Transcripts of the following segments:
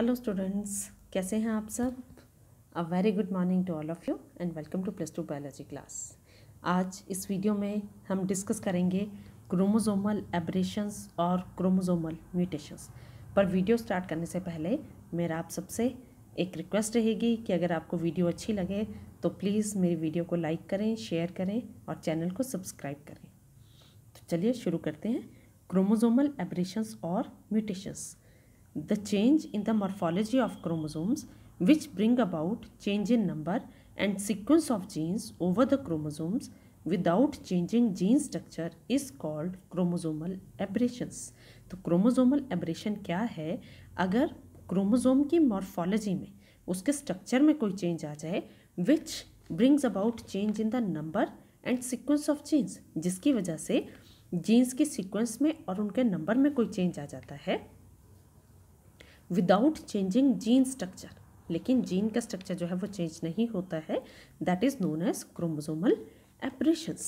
Hello students कैसे हैं आप सब a very good morning to all of you and welcome to plus two biology class आज इस वीडियो में हम डिस्कस करेंगे क्रोमोजोमल एब्रेशंस और क्रोमोजोमल म्यूटेशंस पर वीडियो स्टार्ट करने से पहले मेरा आप सबसे एक रिक्वेस्ट रहेगी कि अगर आपको वीडियो अच्छी लगे तो प्लीज़ मेरी वीडियो को लाइक करें शेयर करें और चैनल को सब्सक्राइब करें तो चलिए शुरू करते हैं क्रोमोजोमल एब्रेशंस और mutations the change in the morphology of chromosomes which bring about change in number and sequence of genes over the chromosomes without changing gene structure is called chromosomal aberrations तो chromosomal aberration kya hai agar chromosome ki morphology mein uske structure mein koi change aa jaye which brings about change in the number and sequence of genes जिसकी वजह से jeans की sequence में और उनके number में कोई चेंज आ जाता है विदाउट चेंजिंग जीन स्ट्रक्चर लेकिन जीन का स्ट्रक्चर जो है वो चेंज नहीं होता है that is known as chromosomal aberrations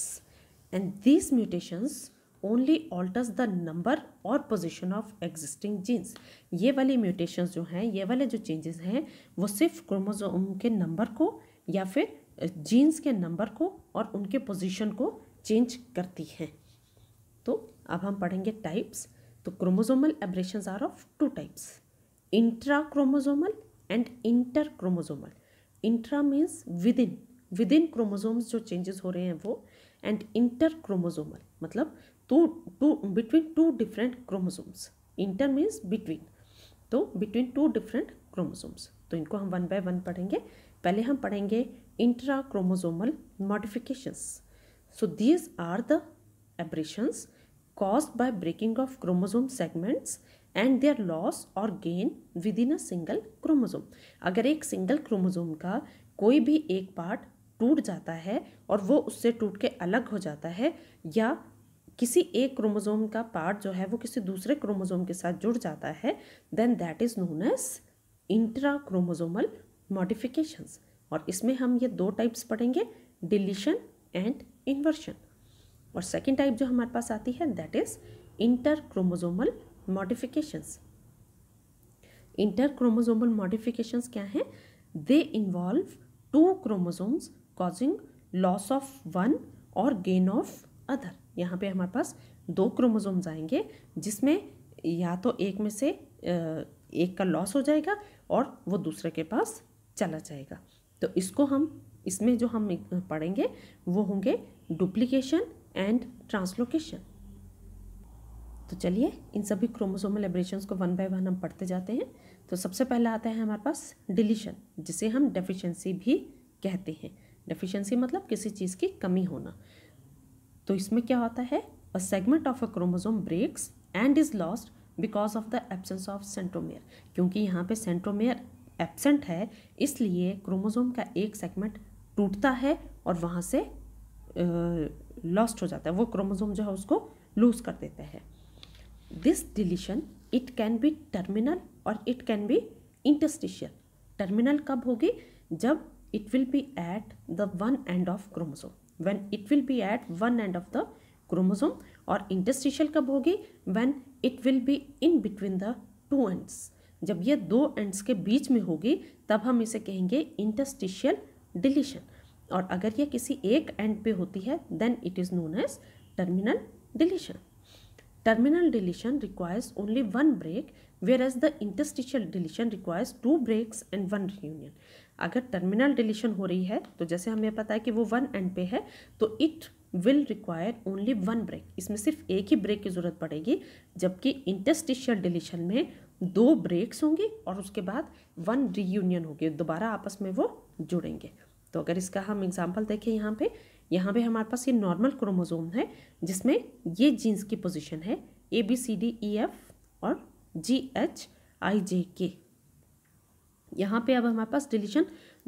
and these mutations only alters the number और पोजिशन ऑफ एग्जिस्टिंग जीन्स ये वाले म्यूटेशंस जो हैं ये वाले जो चेंजेस हैं वो सिर्फ क्रोमोजोम के नंबर को या फिर जीन्स के नंबर को और उनके पोजिशन को चेंज करती हैं तो अब हम पढ़ेंगे टाइप्स तो chromosomal aberration are of two types intrachromosomal and interchromosomal intra means within within chromosomes जो चेंजेस हो रहे हैं वो एंड इंटरक्रोमोजोमल मतलब two two between two different chromosomes inter means between तो बिटवीन टू डिफरेंट क्रोमोजोम्स तो इनको हम वन बाय वन पढ़ेंगे पहले हम पढ़ेंगे intra chromosomal modifications so these are the aberrations caused by breaking of chromosome segments and their loss और gain within a single chromosome अगर एक सिंगल क्रोमोजोम का कोई भी एक पार्ट टूट जाता है और वो उससे टूट के अलग हो जाता है या किसी एक क्रोमोजोम का पार्ट जो है वो किसी दूसरे क्रोमोजोम के साथ जुड़ जाता है then that is known as intra chromosomal modifications और इसमें हम ये दो टाइप्स पढ़ेंगे डिलीशन एंड इन्वर्शन और सेकेंड टाइप जो हमारे पास आती है that is inter chromosomal modifications inter chromosomal modifications क्या हैं they involve two chromosomes causing loss of one और गेन ऑफ अदर यहाँ पे हमारे पास दो क्रोमोजोम्स आएंगे जिसमें या तो एक में से एक का लॉस हो जाएगा और वो दूसरे के पास चला जाएगा तो इसको हम इसमें जो हम पढ़ेंगे वो होंगे डुप्लीकेशन एंड ट्रांसलोकेशन तो चलिए इन सभी क्रोमोसोमल एब्रेशंस को वन बाय वन हम पढ़ते जाते हैं तो सबसे पहला आता है हमारे पास डिलीशन जिसे हम डेफिशिएंसी भी कहते हैं डेफिशिएंसी मतलब किसी चीज़ की कमी होना तो इसमें क्या होता है a segment of a chromosome breaks and is lost because of the absence of centromere क्योंकि यहाँ पे सेंट्रोमेयर एब्सेंट है इसलिए क्रोमोजोम का एक सेगमेंट टूटता है और वहाँ से लॉस्ट हो जाता है वो क्रोमोजोम जो है उसको लूज़ कर देता है this deletion it can be terminal or it can be interstitial terminal kab hogi jab it will be at the one end of chromosome when it will be at one end of the chromosome or interstitial kab hogi when it will be in between the two ends जब ये दो ends के बीच में होगी तब हम इसे कहेंगे इंटस्टिशियल डिलीशन और अगर ये किसी एक एंड पे होती है then it is known as terminal deletion Terminal deletion requires only one break whereas the interstitial deletion requires two breaks and one reunion. अगर terminal deletion हो रही है तो जैसे हमें पता है कि वो वन एंड पे है तो it will require only one break इसमें सिर्फ एक ही ब्रेक की ज़रूरत पड़ेगी जबकि इंटरस्टिशियल डिलीशन में दो ब्रेक्स होंगे और उसके बाद वन रीयूनियन होगी दोबारा आपस में वो जुड़ेंगे तो अगर इसका हम एग्जाम्पल देखें यहाँ पे यहाँ पे हमारे पास ये नॉर्मल क्रोमोजोम है जिसमें ये जीन्स की पोजीशन है A B C D E F और जी एच आई जे के यहाँ पे अब हमारे पास डिलीशन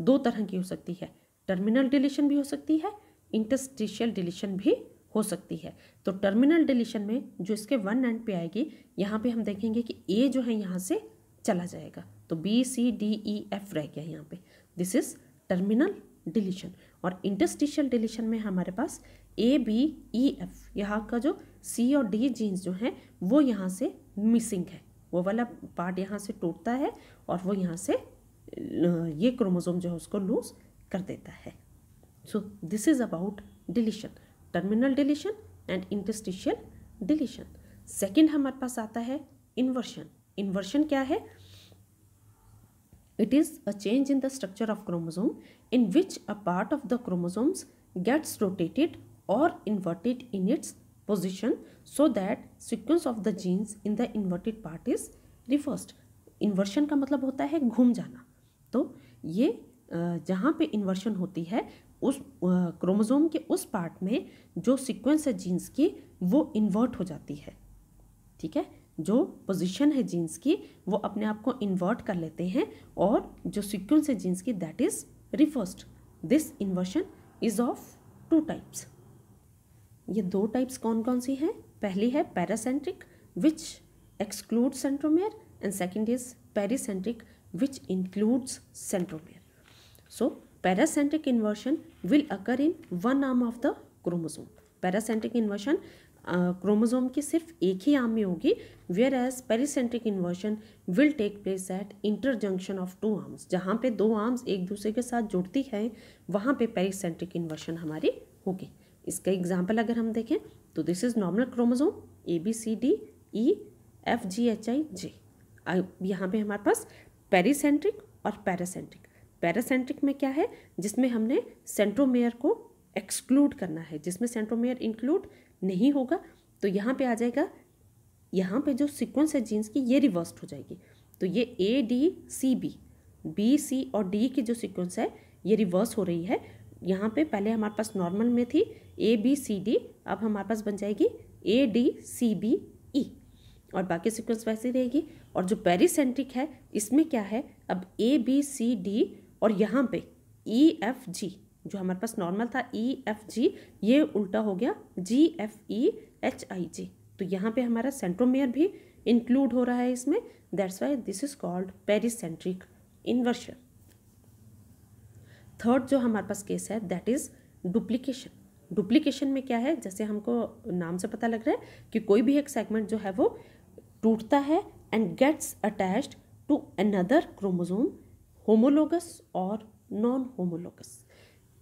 दो तरह की हो सकती है टर्मिनल डिलीशन भी हो सकती है इंटरस्टिशियल डिलीशन भी हो सकती है तो टर्मिनल डिलीशन में जो इसके वन एंड पे आएगी यहाँ पे हम देखेंगे कि ए जो है यहाँ से चला जाएगा तो B C D E F रह गया यहाँ पे दिस इज टर्मिनल डिलीशन और इंटरस्टिशियल डिलीशन में हमारे पास ए बी ई एफ यहाँ का जो सी और डी जीन्स जो हैं वो यहाँ से मिसिंग है वो वाला पार्ट यहाँ से टूटता है और वो यहाँ से ये क्रोमोजोम जो है उसको लूज कर देता है so this is about deletion terminal deletion and interstitial deletion second हमारे पास आता है इन्वर्शन इन्वर्शन क्या है It is a change in the structure of chromosome in which a part of the chromosomes gets rotated or inverted in its position so that sequence of the genes in the inverted part is reversed. Inversion ka matlab hota hai ghum jana to ye जहाँ पे inversion होती है उस chromosome के उस part में जो sequence है जीन्स की वो इन्वर्ट हो जाती है ठीक है जो पोजीशन है जीन्स की वो अपने आप को इन्वर्ट कर लेते हैं और जो सिक्वेंस है जीन्स की that is reversed this inversion is of two types ये दो टाइप्स कौन कौन सी हैं पहली है paracentric which exclude centromere and second is pericentric which includes centromere so paracentric inversion will occur in one arm of the chromosome paracentric inversion chromosome की सिर्फ एक ही आर्म में होगी whereas pericentric inversion will take place at interjunction of two arms जहाँ पे दो arms एक दूसरे के साथ जुड़ती है वहाँ पे पेरीसेंट्रिक इन्वर्शन हमारी होगी इसका एग्जाम्पल अगर हम देखें तो this is normal chromosome A B C D E F G H I J यहाँ पे हमारे पास पेरीसेंट्रिक और पैरासेंट्रिक पैरासेंट्रिक में क्या है जिसमें हमने सेंट्रोमेयर को एक्सक्लूड करना है जिसमें सेंट्रोमेयर इंक्लूड नहीं होगा तो यहाँ पे आ जाएगा यहाँ पे जो सिक्वेंस है जीन्स की ये रिवर्स्ड हो जाएगी तो ये A D C B B C और डी की जो सिक्वेंस है ये रिवर्स हो रही है यहाँ पे पहले हमारे पास नॉर्मल में थी ए बी सी डी अब हमारे पास बन जाएगी ए डी सी बी ई और बाकी सिक्वेंस वैसी रहेगी और जो पेरीसेंट्रिक है इसमें क्या है अब ए बी सी डी और यहाँ पे ई एफ जी जो हमारे पास नॉर्मल था ई एफ जी ये उल्टा हो गया जी एफ ई एच आई जी तो यहाँ पे हमारा सेंट्रोमेयर भी इंक्लूड हो रहा है इसमें that's why this is called pericentric inversion third जो हमारे पास केस है दैट इज़ डुप्लीकेशन डुप्लीकेशन में क्या है जैसे हमको नाम से पता लग रहा है कि कोई भी एक सेगमेंट जो है वो टूटता है and gets attached to another chromosome homologous और नॉन होमोलोगस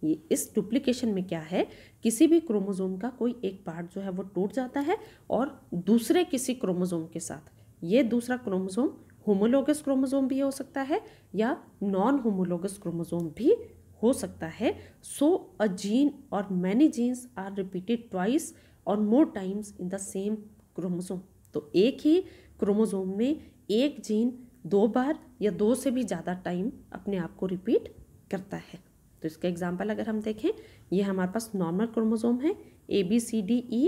ये इस डुप्लीकेशन में क्या है किसी भी क्रोमोज़ोम का कोई एक पार्ट जो है वो टूट जाता है और दूसरे किसी क्रोमोज़ोम के साथ ये दूसरा क्रोमोज़ोम होमोलोगस क्रोमोज़ोम भी हो सकता है या नॉन होमोलोगस क्रोमोज़ोम भी हो सकता है सो अ जीन और many genes are repeated twice और more times in the same chromosome तो एक ही क्रोमोज़ोम में एक जीन दो बार या दो से भी ज़्यादा टाइम अपने आप को रिपीट करता है तो इसका एग्जाम्पल अगर हम देखें ये हमारे पास नॉर्मल क्रोमोजोम है A B C D E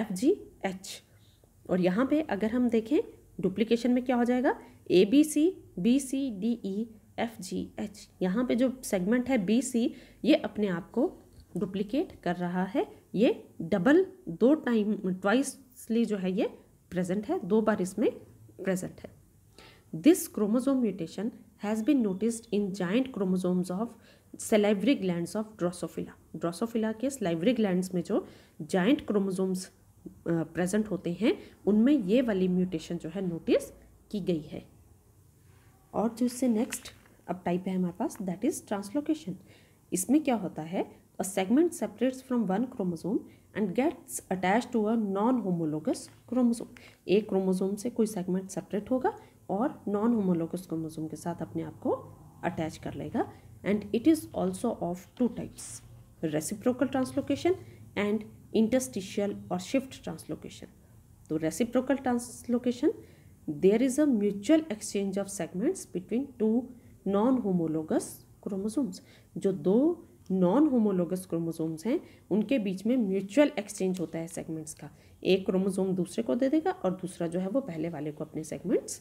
F G H और यहाँ पे अगर हम देखें डुप्लीकेशन में क्या हो जाएगा A B C B C D E F G H यहाँ पे जो सेगमेंट है बी सी ये अपने आप को डुप्लीकेट कर रहा है ये डबल दो टाइम ट्वाइसली जो है ये प्रेजेंट है दो बार इसमें प्रेजेंट है this chromosome mutation has been noticed in giant chromosomes of salivary glands of Drosophila Drosophila के सेलाइवरी ग्लैंड्स में जो जॉइंट क्रोमोजोम्स प्रेजेंट होते हैं उनमें ये वाली म्यूटेशन जो है नोटिस की गई है और जो इससे नेक्स्ट अब टाइप है हमारे पास दैट इज़ ट्रांसलोकेशन इसमें क्या होता है a segment separates from one chromosome and gets attach to a non homologous chromosome एक क्रोमोजोम से कोई सेगमेंट सेपरेट होगा और नॉन होमोलोगस क्रोमोजोम के साथ अपने आप को अटैच कर लेगा and it is also of two types reciprocal translocation and interstitial or shift translocation. So reciprocal translocation there is a mutual exchange of segments between two non homologous chromosomes jo do non homologous chromosomes हैं उनके बीच में mutual exchange होता है segments का एक chromosome दूसरे को दे देगा और दूसरा जो है वो पहले वाले को अपने सेगमेंट्स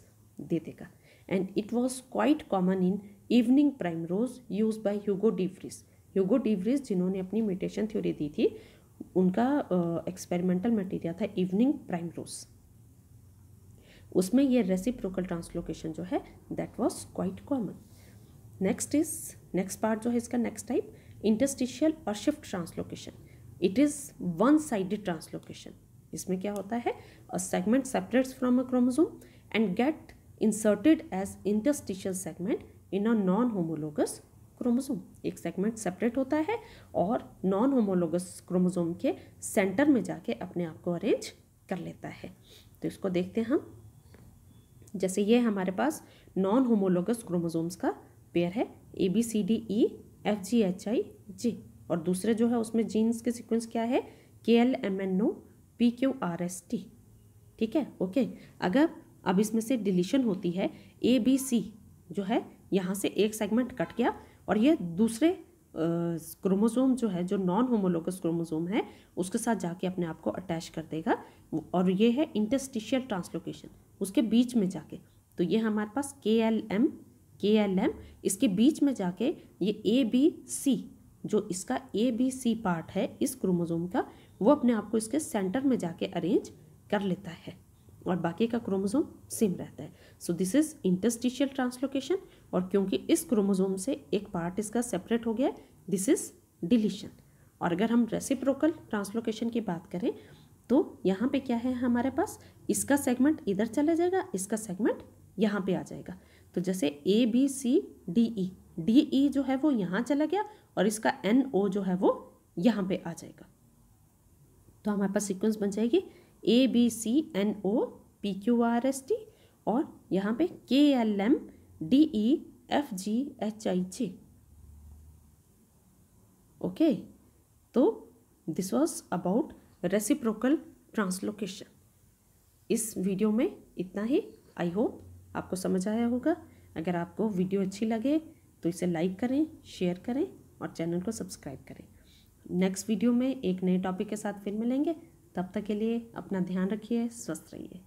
दे देगा and it was quite common in evening primrose use by Hugo de Vries Hugo de Vries जिन्होंने अपनी म्यूटेशन थ्योरी दी थी उनका एक्सपेरिमेंटल मटेरियल था इवनिंग प्राइमरोज उसमें ये रेसिप्रोकल ट्रांसलोकेशन जो है that was quite common next is next part जो है इसका नेक्स्ट टाइप इंटरस्टिशियल और shift translocation it is one side translocation इसमें क्या होता है a segment separates from a chromosome and get inserted as interstitial segment in a non homologous chromosome एक segment separate होता है और नॉन होमोलोगस क्रोमोसोम के सेंटर में जाके अपने आप को अरेंज कर लेता है तो इसको देखते हैं हम जैसे ये हमारे पास नॉन होमोलोगस क्रोमोजोम्स का पेयर है A B C D E F G H I G और दूसरे जो है उसमें जीन्स के सिक्वेंस क्या है K L M N O P Q R S T ठीक है ओके अगर अब इसमें से डिलीशन होती है ए बी सी जो है यहाँ से एक सेगमेंट कट गया और ये दूसरे क्रोमोसोम जो है जो नॉन होमोलोगस क्रोमोसोम है उसके साथ जाके अपने आप को अटैच कर देगा और ये है इंटरस्टिशियल ट्रांसलोकेशन उसके बीच में जाके तो ये हमारे पास K L M K L M इसके बीच में जाके ये ए बी सी जो इसका ए बी सी पार्ट है इस क्रोमोसोम का वो अपने आप को इसके सेंटर में जाके अरेंज कर लेता है और बाकी का क्रोमोजोम सेम रहता है so this is interstitial translocation और क्योंकि इस क्रोमोजोम से एक पार्ट इसका सेपरेट हो गया दिस इज डिलीशन और अगर हम रेसिप्रोकल ट्रांसलोकेशन की बात करें तो यहाँ पे क्या है हमारे पास इसका सेगमेंट इधर चला जाएगा इसका सेगमेंट यहाँ पे आ जाएगा तो जैसे A B C D E D E जो है वो यहाँ चला गया और इसका एन ओ जो है वो यहाँ पे आ जाएगा तो हमारे पास सीक्वेंस बन जाएगी A B C N O P Q R S T और यहाँ पे K L M D E F G H I J okay तो this was about reciprocal translocation इस वीडियो में इतना ही आई होप आपको समझ आया होगा अगर आपको वीडियो अच्छी लगे तो इसे लाइक करें शेयर करें और चैनल को सब्सक्राइब करें नेक्स्ट वीडियो में एक नए टॉपिक के साथ फिर मिलेंगे तब तक के लिए अपना ध्यान रखिए स्वस्थ रहिए